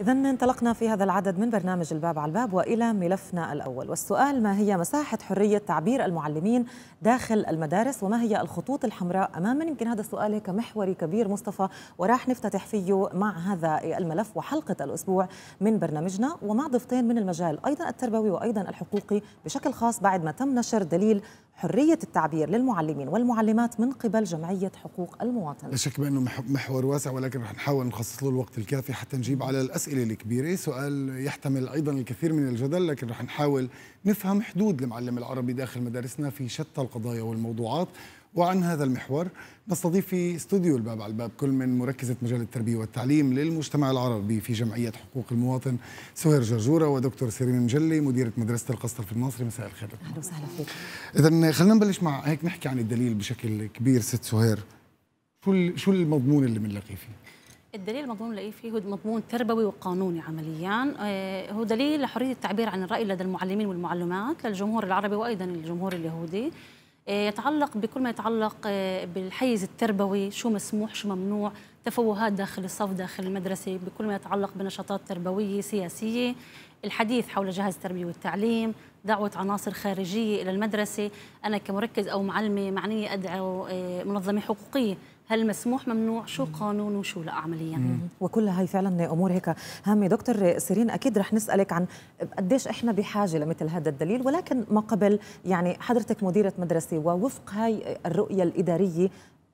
إذا انطلقنا في هذا العدد من برنامج الباب على الباب وإلى ملفنا الأول والسؤال ما هي مساحة حرية تعبير المعلمين داخل المدارس وما هي الخطوط الحمراء أمام يمكن هذا السؤال هيك محوري كبير مصطفى وراح نفتتح فيه مع هذا الملف وحلقة الأسبوع من برنامجنا ومع ضيفتين من المجال أيضا التربوي وأيضا الحقوقي بشكل خاص بعد ما تم نشر دليل حرية التعبير للمعلمين والمعلمات من قبل جمعية حقوق المواطن لا شك بأنه محور واسع ولكن رح نحاول نخصص له الوقت الكافي حتى نجيب على الأسئلة الكبيرة سؤال يحتمل أيضا الكثير من الجدل لكن رح نحاول نفهم حدود المعلم العربي داخل مدارسنا في شتى القضايا والموضوعات وعن هذا المحور نستضيف في استوديو الباب على الباب كل من مركزة مجال التربية والتعليم للمجتمع العربي في جمعية حقوق المواطن سهير جرجورة ودكتور سيرين المجلي مديرة مدرسة القصر في المصري مساء الخير أهلا وسهلا فيك إذا خلينا نبلش مع هيك نحكي عن الدليل بشكل كبير ست سهير شو شو المضمون اللي بنلاقيه فيه؟ الدليل المضمون اللي فيه هو مضمون تربوي وقانوني عمليا آه، هو دليل لحريه التعبير عن الراي لدى المعلمين والمعلمات للجمهور العربي وايضا الجمهور اليهودي آه، يتعلق بكل ما يتعلق آه، بالحيز التربوي شو مسموح شو ممنوع تفوهات داخل الصف داخل المدرسة بكل ما يتعلق بنشاطات تربوية سياسية الحديث حول جهاز التربية والتعليم دعوة عناصر خارجية إلى المدرسة أنا كمركز أو معلمة معنية أدعو آه، منظمة حقوقية هل مسموح ممنوع شو قانون وشو لا عمليا مم. وكلها هي فعلا امور هيك هامه دكتور سيرين اكيد رح نسالك عن قديش احنا بحاجه لمثل هذا الدليل ولكن ما قبل يعني حضرتك مديره مدرسه ووفق هاي الرؤيه الاداريه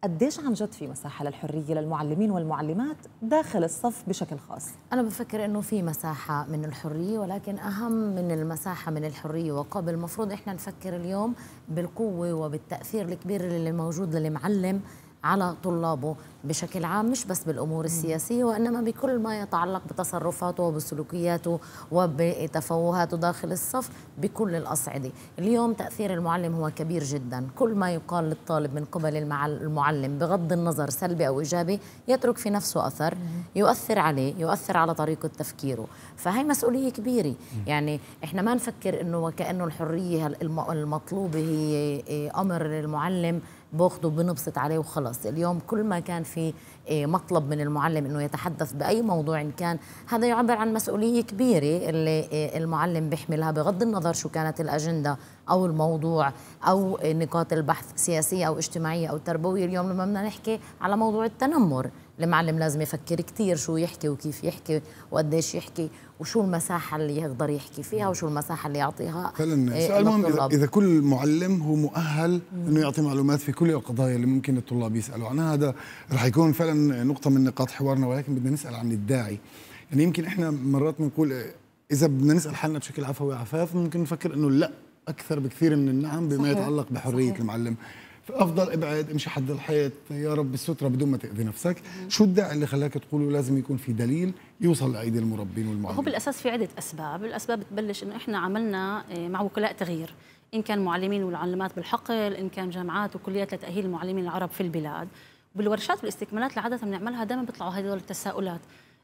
قديش عن جد في مساحه للحريه للمعلمين والمعلمات داخل الصف بشكل خاص انا بفكر انه في مساحه من الحريه ولكن اهم من المساحه من الحريه وقبل المفروض احنا نفكر اليوم بالقوه وبالتاثير الكبير اللي موجود للمعلم على طلابه بشكل عام مش بس بالامور السياسيه وانما بكل ما يتعلق بتصرفاته وبسلوكياته وبتفوهاته داخل الصف بكل الاصعده، اليوم تاثير المعلم هو كبير جدا، كل ما يقال للطالب من قبل المعلم بغض النظر سلبي او ايجابي يترك في نفسه اثر يؤثر عليه، يؤثر على طريقه تفكيره، فهي مسؤوليه كبيره، يعني احنا ما نفكر انه وكانه الحريه المطلوبه هي إيه، امر للمعلم باخده بنبسط عليه وخلاص اليوم كل ما كان في آه، مطلب من المعلم انه يتحدث باي موضوع إن كان هذا يعبر عن مسؤوليه كبيره اللي آه، المعلم بيحملها بغض النظر شو كانت الاجنده او الموضوع او نقاط البحث سياسيه او اجتماعيه او تربويه اليوم لما بدنا نحكي على موضوع التنمر المعلم لازم يفكر كثير شو يحكي وكيف يحكي وقديش يحكي وشو المساحه اللي يقدر يحكي فيها وشو المساحه اللي يعطيها فعلا آه، سؤال مهم إذا, كل معلم هو مؤهل انه يعطي معلومات في كل القضايا اللي ممكن الطلاب يسالوا عنها هذا رح يكون فعلا نقطه من نقاط حوارنا ولكن بدنا نسال عن الداعي يعني يمكن احنا مرات بنقول اذا بدنا نسال حالنا بشكل عفوي وعفاف ممكن نفكر انه لا اكثر بكثير من النعم بما صحيح. يتعلق بحريه صحيح. المعلم فافضل ابعد امشي حد الحيط يا رب الستره بدون ما تاذي نفسك مم. شو الداعي اللي خلاك تقوله لازم يكون في دليل يوصل لايدي المربين والمعلمين هو بالاساس في عده اسباب الاسباب بتبلش انه احنا عملنا آه، مع وكلاء تغيير ان كان معلمين والعلمات بالحقل ان كان جامعات وكليات لتاهيل المعلمين العرب في البلاد بالورشات والاستكمالات اللي عاده بنعملها دائما بيطلعوا هدول التساؤلات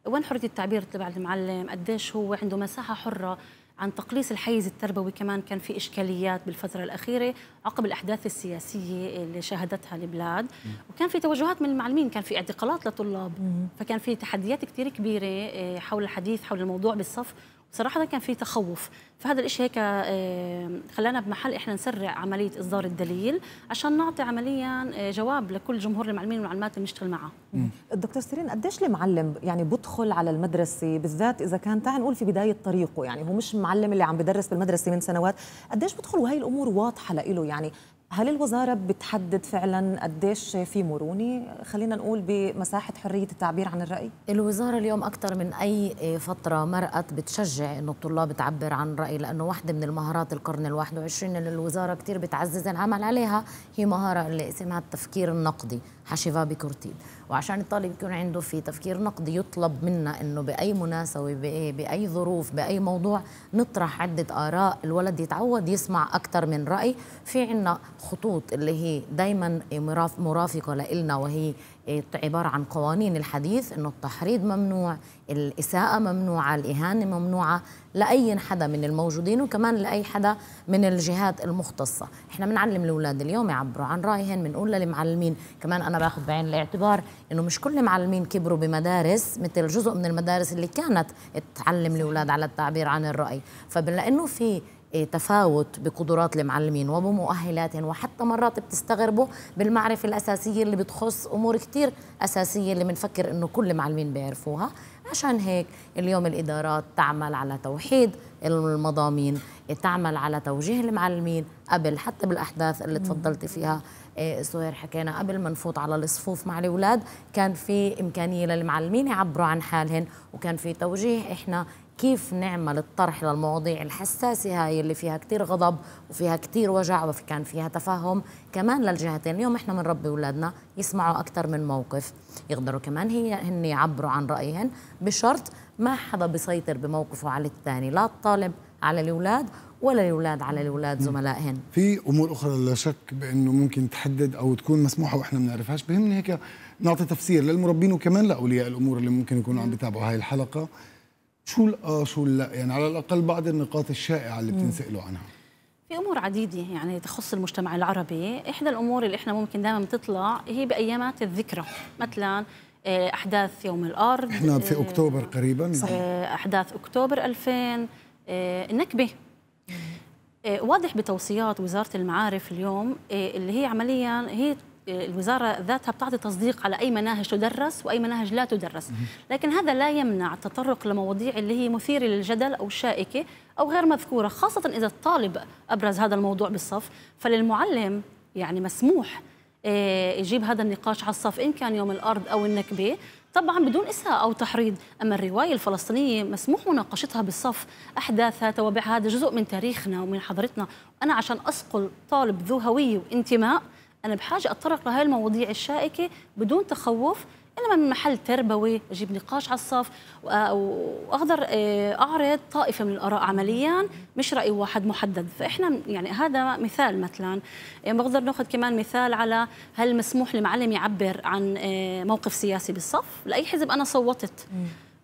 وين حريه التعبير تبع المعلم قديش هو عنده مساحه حره عن تقليص الحيز التربوي كمان كان في إشكاليات بالفترة الأخيرة عقب الأحداث السياسية اللي شهدتها البلاد وكان في توجهات من المعلمين كان في اعتقالات لطلاب فكان في تحديات كثير كبيرة آه، حول الحديث حول الموضوع بالصف صراحة كان في تخوف فهذا الشيء هيك آه، خلانا بمحل احنا نسرع عملية اصدار الدليل عشان نعطي عمليا آه، جواب لكل جمهور المعلمين والمعلمات اللي بنشتغل معه. الدكتور سيرين قديش المعلم يعني بدخل على المدرسة بالذات إذا كان تعال نقول في بداية طريقه يعني هو مش المعلم اللي عم بدرس بالمدرسة من سنوات قديش بدخل وهي الأمور واضحة لإله يعني هل الوزارة بتحدد فعلا قديش في مرونة خلينا نقول بمساحة حرية التعبير عن الرأي؟ الوزارة اليوم أكثر من أي فترة مرقت بتشجع إنه الطلاب تعبر عن رأي لأنه واحدة من المهارات القرن الواحد وعشرين اللي الوزارة كتير بتعزز العمل عليها هي مهارة اللي اسمها التفكير النقدي حشيفاه بكورتين وعشان الطالب يكون عنده في تفكير نقدي يطلب منا انه باي مناسبه بأي, باي ظروف باي موضوع نطرح عده اراء الولد يتعود يسمع اكثر من راي في عنا خطوط اللي هي دائما مرافقه لنا وهي إيه، عبارة عن قوانين الحديث أنه التحريض ممنوع الإساءة ممنوعة الإهانة ممنوعة لأي حدا من الموجودين وكمان لأي حدا من الجهات المختصة إحنا بنعلم الأولاد اليوم يعبروا عن رأيهم بنقول للمعلمين كمان أنا باخذ بعين الاعتبار أنه مش كل المعلمين كبروا بمدارس مثل جزء من المدارس اللي كانت تعلم الأولاد على التعبير عن الرأي فبنلاقي أنه في إيه، تفاوت بقدرات المعلمين وبمؤهلاتهم وحتى مرات بتستغربوا بالمعرفة الأساسية اللي بتخص أمور كتير أساسية اللي بنفكر إنه كل المعلمين بيعرفوها عشان هيك اليوم الإدارات تعمل على توحيد المضامين تعمل على توجيه المعلمين قبل حتى بالأحداث اللي تفضلتي فيها سهير إيه، حكينا قبل ما نفوت على الصفوف مع الأولاد كان في إمكانية للمعلمين يعبروا عن حالهم وكان في توجيه إحنا كيف نعمل الطرح للمواضيع الحساسة هاي اللي فيها كتير غضب وفيها كتير وجع وكان فيها تفاهم كمان للجهتين اليوم احنا بنربي اولادنا يسمعوا اكثر من موقف يقدروا كمان هي هن يعبروا عن رايهن بشرط ما حدا بيسيطر بموقفه على الثاني لا الطالب على الاولاد ولا الاولاد على الاولاد زملائهن في امور اخرى لا شك بانه ممكن تحدد او تكون مسموحه واحنا ما بنعرفهاش بهمني هيك نعطي تفسير للمربين وكمان لاولياء الامور اللي ممكن يكونوا عم بيتابعوا هاي الحلقه شو الاه شو اللا يعني على الاقل بعض النقاط الشائعه اللي بتنسالوا عنها في امور عديده يعني تخص المجتمع العربي احدى الامور اللي احنا ممكن دائما بتطلع هي بايامات الذكرى مثلا آه، احداث يوم الارض احنا في آه، اكتوبر قريبا آه، صحيح. احداث اكتوبر 2000 النكبه واضح بتوصيات وزاره المعارف اليوم اللي هي عمليا هي الوزاره ذاتها بتعطي تصديق على اي مناهج تدرس واي مناهج لا تدرس، لكن هذا لا يمنع التطرق لمواضيع اللي هي مثيره للجدل او شائكه او غير مذكوره، خاصه اذا الطالب ابرز هذا الموضوع بالصف، فللمعلم يعني مسموح آه، يجيب هذا النقاش على الصف ان كان يوم الارض او النكبه طبعا بدون اساءه او تحريض اما الروايه الفلسطينيه مسموح مناقشتها بالصف احداثها توابعها هذا جزء من تاريخنا ومن حضارتنا انا عشان أسقل طالب ذو هويه وانتماء أنا بحاجة أتطرق لهي المواضيع الشائكة بدون تخوف إنما من محل تربوي أجيب نقاش على الصف وأقدر آه، أعرض طائفة من الآراء عمليا مش رأي واحد محدد فإحنا يعني هذا مثال مثلا يعني بقدر ناخذ كمان مثال على هل مسموح لمعلم يعبر عن آه، موقف سياسي بالصف لأي حزب أنا صوتت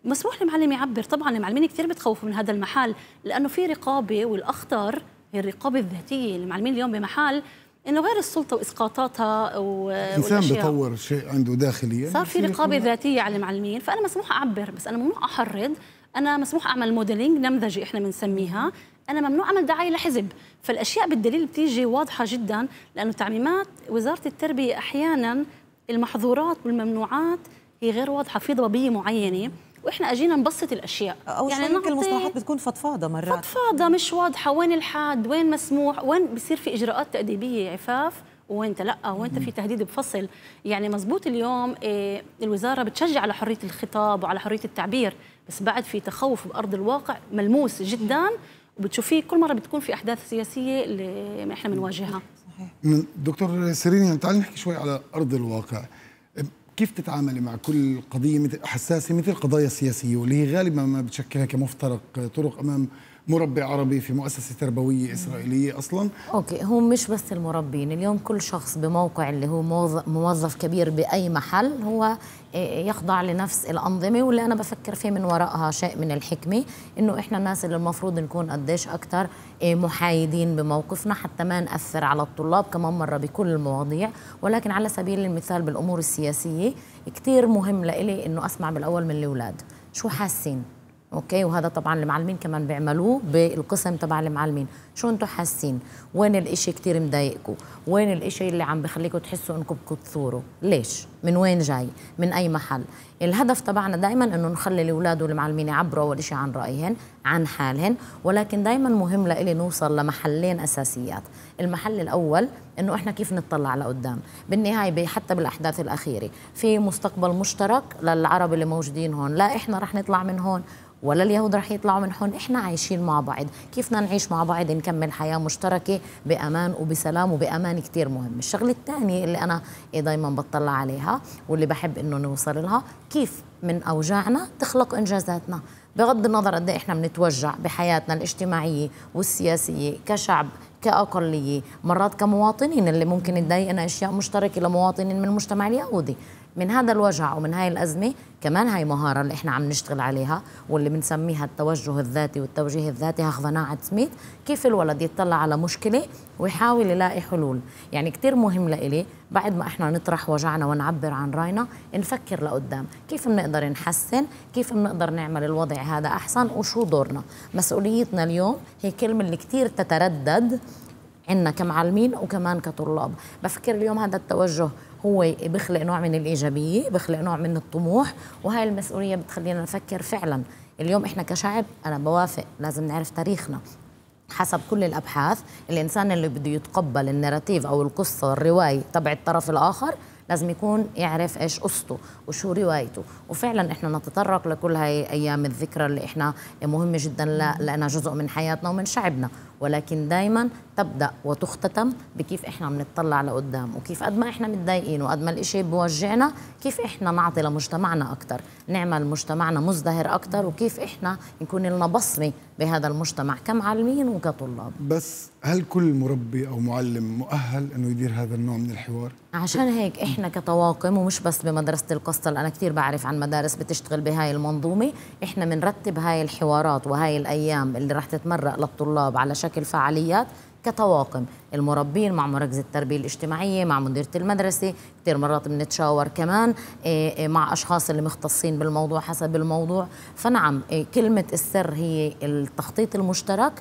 مسموح لمعلم يعبر طبعا المعلمين كثير بتخوفوا من هذا المحل لأنه في رقابة والأخطر هي الرقابة الذاتية المعلمين اليوم بمحل انه غير السلطه واسقاطاتها و الانسان بيطور شيء عنده داخليا صار في رقابه ذاتيه على المعلمين فانا مسموح اعبر بس انا ممنوع احرض انا مسموح اعمل موديلينج نمذجي احنا بنسميها انا ممنوع اعمل دعايه لحزب فالاشياء بالدليل بتيجي واضحه جدا لانه تعميمات وزاره التربيه احيانا المحظورات والممنوعات هي غير واضحه في ضبابيه معينه واحنا اجينا نبسط الاشياء او يعني ممكن المصطلحات بتكون فضفاضه مرات فضفاضه مش واضحه وين الحد وين مسموح وين بصير في اجراءات تاديبيه عفاف وانت لا وانت في تهديد بفصل يعني مزبوط اليوم إيه، الوزاره بتشجع على حريه الخطاب وعلى حريه التعبير بس بعد في تخوف بارض الواقع ملموس جدا وبتشوفيه كل مره بتكون في احداث سياسيه اللي احنا بنواجهها دكتور سيرين يعني تعال نحكي شوي على ارض الواقع كيف تتعاملي مع كل قضيه حساسه مثل القضايا السياسيه واللي غالبا ما بتشكلها كمفترق طرق امام مربي عربي في مؤسسه تربويه اسرائيليه اصلا اوكي هو مش بس المربين اليوم كل شخص بموقع اللي هو موظف كبير باي محل هو آه، يخضع لنفس الانظمه واللي انا بفكر فيه من وراءها شيء من الحكمه انه احنا الناس اللي المفروض نكون قديش اكثر آه، محايدين بموقفنا حتى ما ناثر على الطلاب كمان مره بكل المواضيع ولكن على سبيل المثال بالامور السياسيه كثير مهم لإلي انه اسمع بالاول من الاولاد شو حاسين اوكي وهذا طبعا المعلمين كمان بيعملوه بالقسم تبع المعلمين شو انتم حاسين وين الاشي كتير مضايقكم وين الاشي اللي عم بخليكم تحسوا انكم بتثوروا ليش من وين جاي من اي محل الهدف تبعنا دائما انه نخلي الاولاد والمعلمين يعبروا اول شيء عن رايهن عن حالهن ولكن دائما مهم لإلي نوصل لمحلين اساسيات المحل الاول انه احنا كيف نطلع لقدام بالنهايه حتى بالاحداث الاخيره في مستقبل مشترك للعرب اللي موجودين هون لا احنا رح نطلع من هون ولا اليهود رح يطلعوا من هون احنا عايشين مع بعض كيف بدنا نعيش مع بعض نكمل حياة مشتركة بأمان وبسلام وبأمان كثير مهم الشغلة الثانية اللي أنا دايما بطلع عليها واللي بحب إنه نوصل لها كيف من اوجاعنا تخلق انجازاتنا بغض النظر قد إيه احنا بنتوجع بحياتنا الاجتماعيه والسياسيه كشعب كأقلية مرات كمواطنين اللي ممكن تضايقنا أشياء مشتركة لمواطنين من المجتمع اليهودي من هذا الوجع ومن هاي الأزمة كمان هاي مهارة اللي احنا عم نشتغل عليها واللي بنسميها التوجه الذاتي والتوجيه الذاتي هاخذها ناعة كيف الولد يطلع على مشكلة ويحاول يلاقي حلول يعني كتير مهم لإلي بعد ما احنا نطرح وجعنا ونعبر عن راينا نفكر لقدام كيف بنقدر نحسن كيف بنقدر نعمل الوضع هذا أحسن وشو دورنا مسؤوليتنا اليوم هي كلمة اللي كتير تتردد عنا كمعلمين وكمان كطلاب بفكر اليوم هذا التوجه هو بخلق نوع من الإيجابية بخلق نوع من الطموح وهاي المسؤولية بتخلينا نفكر فعلا اليوم إحنا كشعب أنا بوافق لازم نعرف تاريخنا حسب كل الأبحاث الإنسان اللي بده يتقبل النراتيف أو القصة والرواية تبع الطرف الآخر لازم يكون يعرف إيش قصته وشو روايته وفعلا احنا نتطرق لكل هاي ايام الذكرى اللي احنا مهمه جدا لانها جزء من حياتنا ومن شعبنا ولكن دائما تبدا وتختتم بكيف احنا بنطلع لقدام وكيف قد ما احنا متضايقين وقد ما الشيء بوجعنا كيف احنا نعطي لمجتمعنا اكثر نعمل مجتمعنا مزدهر اكثر وكيف احنا نكون لنا بصمه بهذا المجتمع كمعلمين وكطلاب بس هل كل مربي او معلم مؤهل انه يدير هذا النوع من الحوار عشان هيك احنا كطواقم ومش بس بمدرسه القصر أصلا أنا كثير بعرف عن مدارس بتشتغل بهاي المنظومة إحنا بنرتب هاي الحوارات وهاي الأيام اللي رح تتمرق للطلاب على شكل فعاليات كطواقم المربين مع مركز التربية الاجتماعية مع مديرة المدرسة كثير مرات بنتشاور كمان إيه، إيه، مع أشخاص اللي مختصين بالموضوع حسب الموضوع فنعم إيه، كلمة السر هي التخطيط المشترك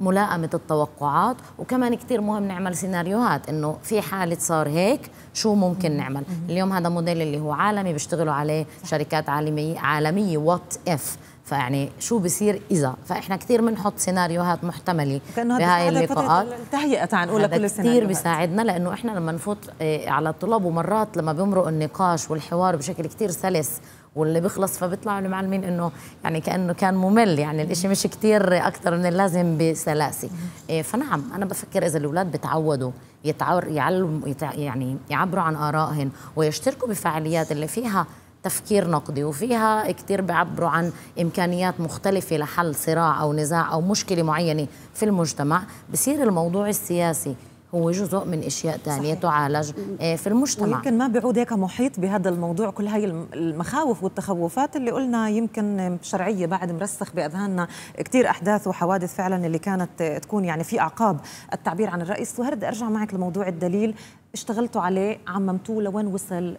ملائمة التوقعات وكمان كثير مهم نعمل سيناريوهات انه في حالة صار هيك شو ممكن نعمل اليوم هذا موديل اللي هو عالمي بيشتغلوا عليه شركات عالمية عالمية وات اف فيعني شو بصير اذا فاحنا كثير بنحط سيناريوهات محتمله بهاي اللقاءات تهيئه تعال نقول كل كثير بيساعدنا لانه احنا لما نفوت آه، على الطلاب ومرات لما بيمرق النقاش والحوار بشكل كثير سلس واللي بيخلص فبيطلعوا المعلمين انه يعني كانه كان ممل يعني الإشي مش كتير اكثر من اللازم بسلاسه إيه، فنعم انا بفكر اذا الاولاد بتعودوا يتعور يعلم يعني يعبروا عن ارائهم ويشتركوا بفعاليات اللي فيها تفكير نقدي وفيها كثير بيعبروا عن إمكانيات مختلفة لحل صراع أو نزاع أو مشكلة معينة في المجتمع بصير الموضوع السياسي هو جزء من اشياء ثانيه تعالج آه، في المجتمع ويمكن ما بيعود هيك محيط بهذا الموضوع كل هاي المخاوف والتخوفات اللي قلنا يمكن شرعيه بعد مرسخ باذهاننا كثير احداث وحوادث فعلا اللي كانت تكون يعني في اعقاب التعبير عن الراي سوهرد ارجع معك لموضوع الدليل اشتغلتوا عليه عممتوه لوين وصل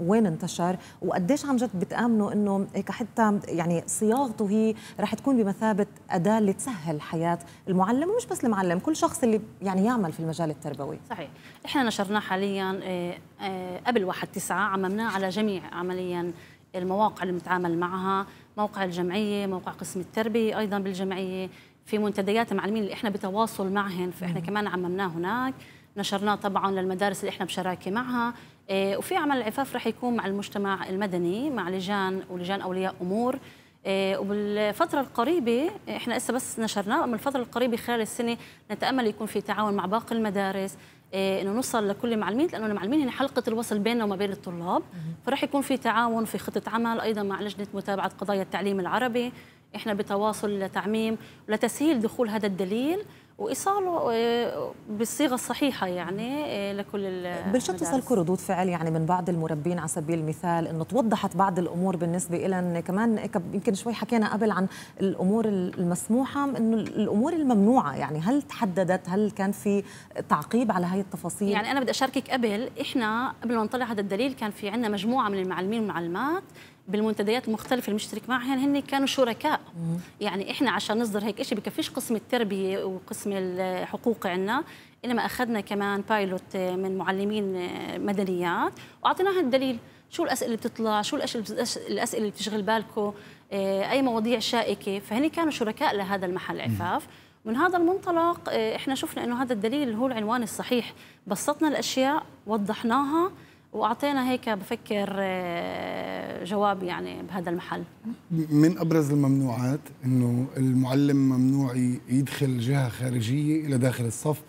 وين انتشر وقديش عم جد بتامنوا انه هيك حتى يعني صياغته هي رح تكون بمثابه اداه اللي تسهل حياه المعلم ومش بس المعلم كل شخص اللي يعني يعمل في المجال التربوي صحيح احنا نشرناه حاليا اه، اه، قبل 1 9 عممناه على جميع عمليا المواقع اللي بنتعامل معها موقع الجمعيه موقع قسم التربيه ايضا بالجمعيه في منتديات المعلمين اللي احنا بتواصل معهم فاحنا كمان عممناه هناك نشرناه طبعا للمدارس اللي احنا بشراكه معها إيه، وفي عمل العفاف رح يكون مع المجتمع المدني مع لجان ولجان اولياء امور إيه، وبالفترة القريبة احنا لسه بس نشرناه من الفترة القريبة خلال السنة نتأمل يكون في تعاون مع باقي المدارس إيه، انه نوصل لكل المعلمين لانه المعلمين هي حلقه الوصل بيننا وما بين الطلاب فراح يكون في تعاون في خطه عمل ايضا مع لجنه متابعه قضايا التعليم العربي احنا بتواصل لتعميم ولتسهيل دخول هذا الدليل وايصاله آه، بالصيغه الصحيحه يعني آه، لكل بالشكل صار ردود فعل يعني من بعض المربين على سبيل المثال انه توضحت بعض الامور بالنسبه لهم كمان يمكن شوي حكينا قبل عن الامور المسموحه انه الامور الممنوعه يعني هل تحددت هل كان في تعقيب على هاي التفاصيل يعني انا بدي اشاركك قبل احنا قبل ما نطلع هذا الدليل كان في عندنا مجموعه من المعلمين والمعلمات بالمنتديات المختلفة اللي مشترك معها يعني هن كانوا شركاء يعني إحنا عشان نصدر هيك شيء بكفيش قسم التربية وقسم الحقوق عنا إنما أخذنا كمان بايلوت من معلمين مدنيات وأعطيناها الدليل شو الأسئلة اللي بتطلع شو الأسئلة اللي بتشغل بالكم آه، أي مواضيع شائكة فهن كانوا شركاء لهذا المحل عفاف من هذا المنطلق آه، احنا شفنا انه هذا الدليل هو العنوان الصحيح بسطنا الاشياء وضحناها واعطينا هيك بفكر آه، جواب يعني بهذا المحل من ابرز الممنوعات انه المعلم ممنوع يدخل جهه خارجيه الى داخل الصف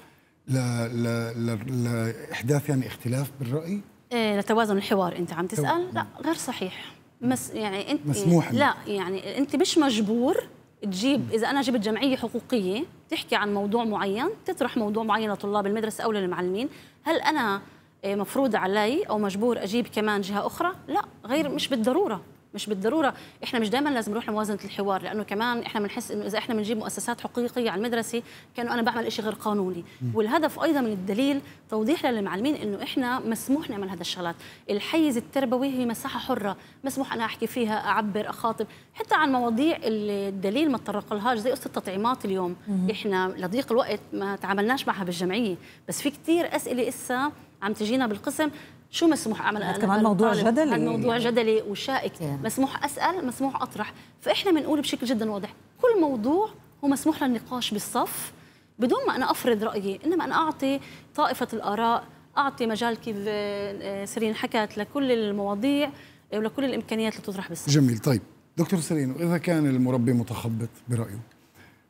لاحداث يعني اختلاف بالراي إيه لتوازن الحوار انت عم تسال لا غير صحيح مس يعني انت مسموح لا يعني انت مش مجبور تجيب اذا انا جبت جمعيه حقوقيه تحكي عن موضوع معين تطرح موضوع معين لطلاب المدرسه او للمعلمين هل انا إيه، مفروض علي او مجبور اجيب كمان جهه اخرى لا غير مش بالضروره مش بالضروره احنا مش دائما لازم نروح لموازنه الحوار لانه كمان احنا بنحس انه اذا احنا بنجيب مؤسسات حقيقيه على المدرسه كانه انا بعمل شيء غير قانوني والهدف ايضا من الدليل توضيح للمعلمين انه احنا مسموح نعمل هذا الشغلات الحيز التربوي هي مساحه حره مسموح انا احكي فيها اعبر اخاطب حتى عن مواضيع اللي الدليل ما تطرق لهاش زي قصه التطعيمات اليوم احنا لضيق الوقت ما تعاملناش معها بالجمعيه بس في كثير اسئله اسا عم تجينا بالقسم شو مسموح اعمل انا كمان موضوع جدلي هذا موضوع جدلي وشائك يعني. مسموح اسال مسموح اطرح فاحنا بنقول بشكل جدا واضح كل موضوع هو مسموح للنقاش بالصف بدون ما انا افرض رايي انما انا اعطي طائفه الاراء اعطي مجال كيف آه، آه، سيرين حكت لكل المواضيع ولكل الامكانيات اللي تطرح بالصف جميل طيب دكتور سيرين واذا كان المربي متخبط برايه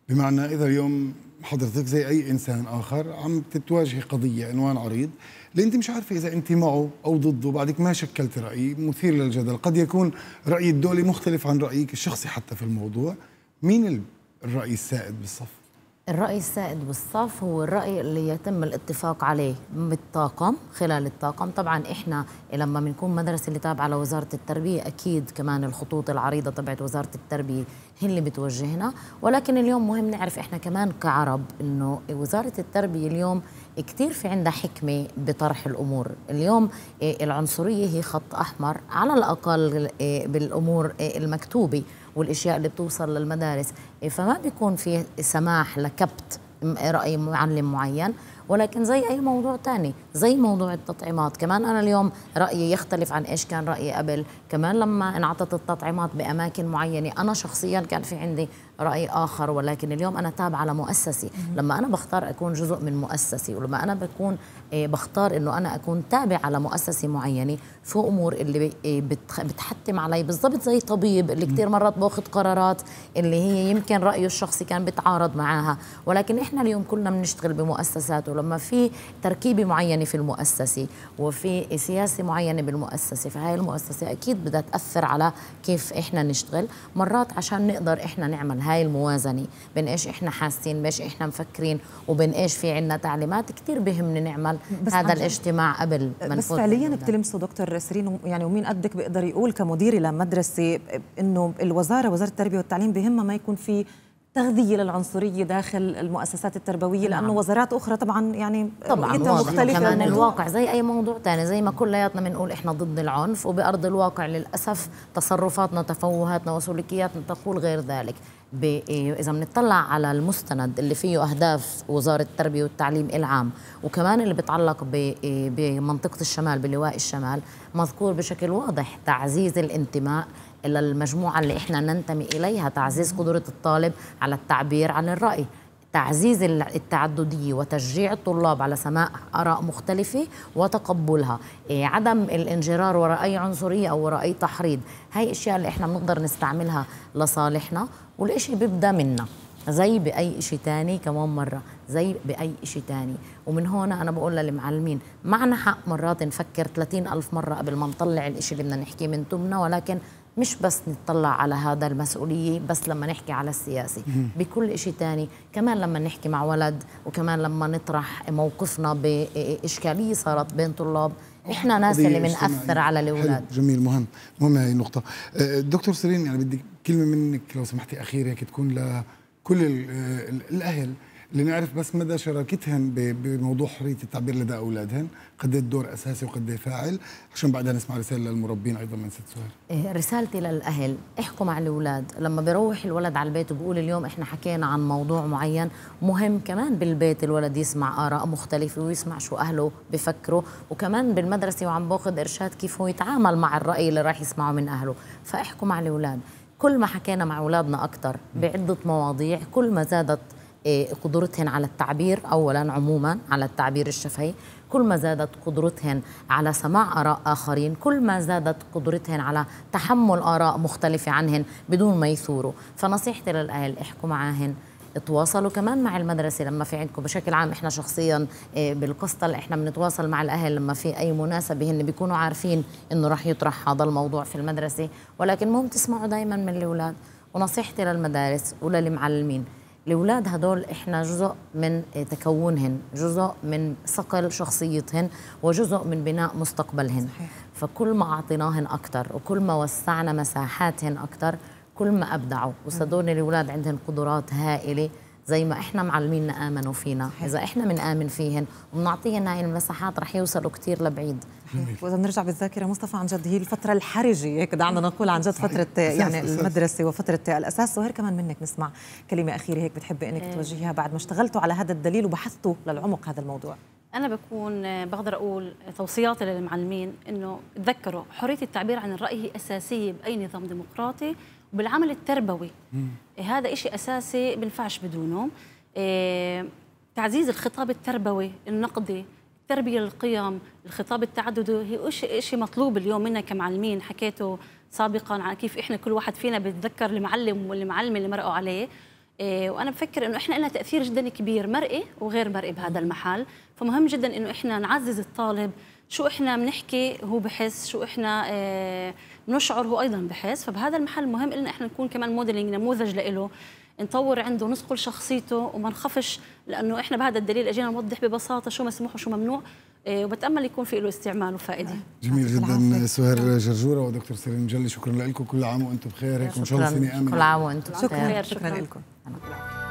بمعنى اذا اليوم حضرتك زي اي انسان اخر عم تتواجهي قضيه عنوان عريض اللي أنت مش عارفة إذا أنت معه أو ضده بعدك ما شكلت رأي مثير للجدل قد يكون رأي الدولي مختلف عن رأيك الشخصي حتى في الموضوع مين الرأي السائد بالصف؟ الرأي السائد بالصف هو الرأي اللي يتم الاتفاق عليه بالطاقم خلال الطاقم طبعا إحنا لما بنكون مدرسة اللي تابعة لوزارة التربية أكيد كمان الخطوط العريضة تبعت وزارة التربية هي اللي بتوجهنا ولكن اليوم مهم نعرف إحنا كمان كعرب إنه وزارة التربية اليوم كثير في عندها حكمة بطرح الأمور اليوم إيه، العنصرية هي خط أحمر على الأقل إيه، بالأمور إيه، المكتوبة والاشياء اللي بتوصل للمدارس فما بيكون في سماح لكبت راي معلم معين ولكن زي اي موضوع تاني زي موضوع التطعيمات كمان انا اليوم رايي يختلف عن ايش كان رايي قبل كمان لما انعطت التطعيمات باماكن معينه انا شخصيا كان في عندي راي اخر ولكن اليوم انا تابعه لمؤسسه لما انا بختار اكون جزء من مؤسسه ولما انا بكون آه، بختار انه انا اكون تابعه لمؤسسه معينه في امور اللي آه، بتحتم علي بالضبط زي طبيب اللي كثير مرات باخذ قرارات اللي هي يمكن رايه الشخصي كان بتعارض معاها ولكن احنا اليوم كلنا بنشتغل بمؤسسات ولما في تركيبه معينه في المؤسسه وفي سياسه معينه بالمؤسسه فهي المؤسسه اكيد بدها تاثر على كيف احنا نشتغل مرات عشان نقدر احنا نعمل هاي هاي الموازنة بين إيش إحنا حاسين بين إيش إحنا مفكرين وبين إيش في عنا تعليمات كتير بهمنا نعمل هذا الاجتماع قبل ما بس فعليا بتلمسوا دكتور سرين يعني ومين قدك بيقدر يقول كمدير لمدرسة إنه الوزارة وزارة التربية والتعليم بهمها ما يكون في تغذيه للعنصريه داخل المؤسسات التربويه نعم. لانه وزارات اخرى طبعا يعني طبعا مختلفه كمان الواقع زي اي موضوع ثاني زي ما كلياتنا بنقول احنا ضد العنف وبارض الواقع للاسف تصرفاتنا تفوهاتنا وسلوكياتنا تقول غير ذلك إذا بنطلع على المستند اللي فيه أهداف وزارة التربية والتعليم العام وكمان اللي بتعلق بمنطقة الشمال بلواء الشمال مذكور بشكل واضح تعزيز الانتماء إلى المجموعة اللي إحنا ننتمي إليها تعزيز قدرة الطالب على التعبير عن الرأي تعزيز التعددية وتشجيع الطلاب على سماع آراء مختلفة وتقبلها إيه، عدم الانجرار وراء أي عنصرية أو وراء أي تحريض هاي أشياء اللي إحنا بنقدر نستعملها لصالحنا والإشي بيبدأ منا زي بأي شيء تاني كمان مرة زي بأي شيء تاني ومن هون أنا بقول للمعلمين معنا حق مرات نفكر 30 ألف مرة قبل ما نطلع الإشي اللي بدنا نحكيه من تمنا ولكن مش بس نطلع على هذا المسؤولية بس لما نحكي على السياسي بكل شيء تاني كمان لما نحكي مع ولد وكمان لما نطرح موقفنا بإشكالية صارت بين طلاب احنا ناس اللي بنأثر على الأولاد جميل مهم مهم هاي النقطة أه، دكتور سيرين يعني بدي كلمة منك لو سمحتي أخير هيك تكون لكل الأهل لنعرف بس مدى شراكتهن بموضوع حريه التعبير لدى اولادهن قد إيه الدور اساسي وقد إيه فاعل عشان بعدها نسمع رساله للمربين ايضا من ست سهير إيه، رسالتي للاهل احكوا مع الاولاد لما بروح الولد على البيت وبقول اليوم احنا حكينا عن موضوع معين مهم كمان بالبيت الولد يسمع اراء مختلفه ويسمع شو اهله بفكروا وكمان بالمدرسه وعم باخذ ارشاد كيف هو يتعامل مع الراي اللي راح يسمعه من اهله فاحكوا مع الاولاد كل ما حكينا مع اولادنا اكثر بعده مواضيع كل ما زادت إيه، قدرتهن على التعبير اولا عموما على التعبير الشفهي كل ما زادت قدرتهن على سماع اراء اخرين كل ما زادت قدرتهن على تحمل اراء مختلفه عنهن بدون ما يثوروا فنصيحتي للاهل احكوا معاهن تواصلوا كمان مع المدرسة لما في عندكم بشكل عام احنا شخصيا إيه، بالقسطل احنا بنتواصل مع الاهل لما في اي مناسبة هن بيكونوا عارفين انه رح يطرح هذا الموضوع في المدرسة ولكن مهم تسمعوا دايما من الاولاد ونصيحتي للمدارس وللمعلمين الاولاد هدول احنا جزء من تكونهن جزء من صقل شخصيتهن وجزء من بناء مستقبلهن صحيح. فكل ما اعطيناهن اكثر وكل ما وسعنا مساحاتهن اكثر كل ما ابدعوا وصدقوني الاولاد عندهم قدرات هائله زي ما احنا معلمين امنوا فينا صحيح. اذا احنا بنآمن فيهن وبنعطيهن هاي المساحات رح يوصلوا كثير لبعيد واذا بنرجع بالذاكره مصطفى عن جد هي الفتره الحرجه هيك دعنا نقول عن جد صحيح. فتره صحيح. يعني صحيح. المدرسه وفتره الاساس وهير كمان منك نسمع كلمه اخيره هيك بتحبي انك إيه. توجهيها بعد ما اشتغلتوا على هذا الدليل وبحثتوا للعمق هذا الموضوع انا بكون آه، بقدر اقول توصياتي للمعلمين انه تذكروا حريه التعبير عن الراي هي اساسيه باي نظام ديمقراطي بالعمل التربوي مم. إيه، هذا إشي أساسي بنفعش بدونه إيه تعزيز الخطاب التربوي النقدي التربية للقيم الخطاب التعددي هي إشي, إشي مطلوب اليوم منا كمعلمين حكيته سابقا عن كيف إحنا كل واحد فينا بيتذكر المعلم والمعلمة اللي مرقوا عليه إيه وأنا بفكر إنه إحنا لنا تأثير جدا كبير مرئي وغير مرئي بهذا المحل فمهم جدا إنه إحنا نعزز الطالب شو احنا بنحكي هو بحس شو احنا آه، بنشعر هو ايضا بحس فبهذا المحل مهم لنا احنا نكون كمان موديلنج نموذج له نطور عنده نصقل شخصيته وما نخافش لانه احنا بهذا الدليل اجينا نوضح ببساطه شو مسموح وشو ممنوع آه، وبتامل يكون في له استعمال وفائده نعم. جميل جدا آه، سهر جرجوره ودكتور سليم مجلي شكرا لكم كل عام وانتم بخير هيك ان شاء الله سنه امنه كل عام وانتم بخير شكرا, شكرا, شكرا لكم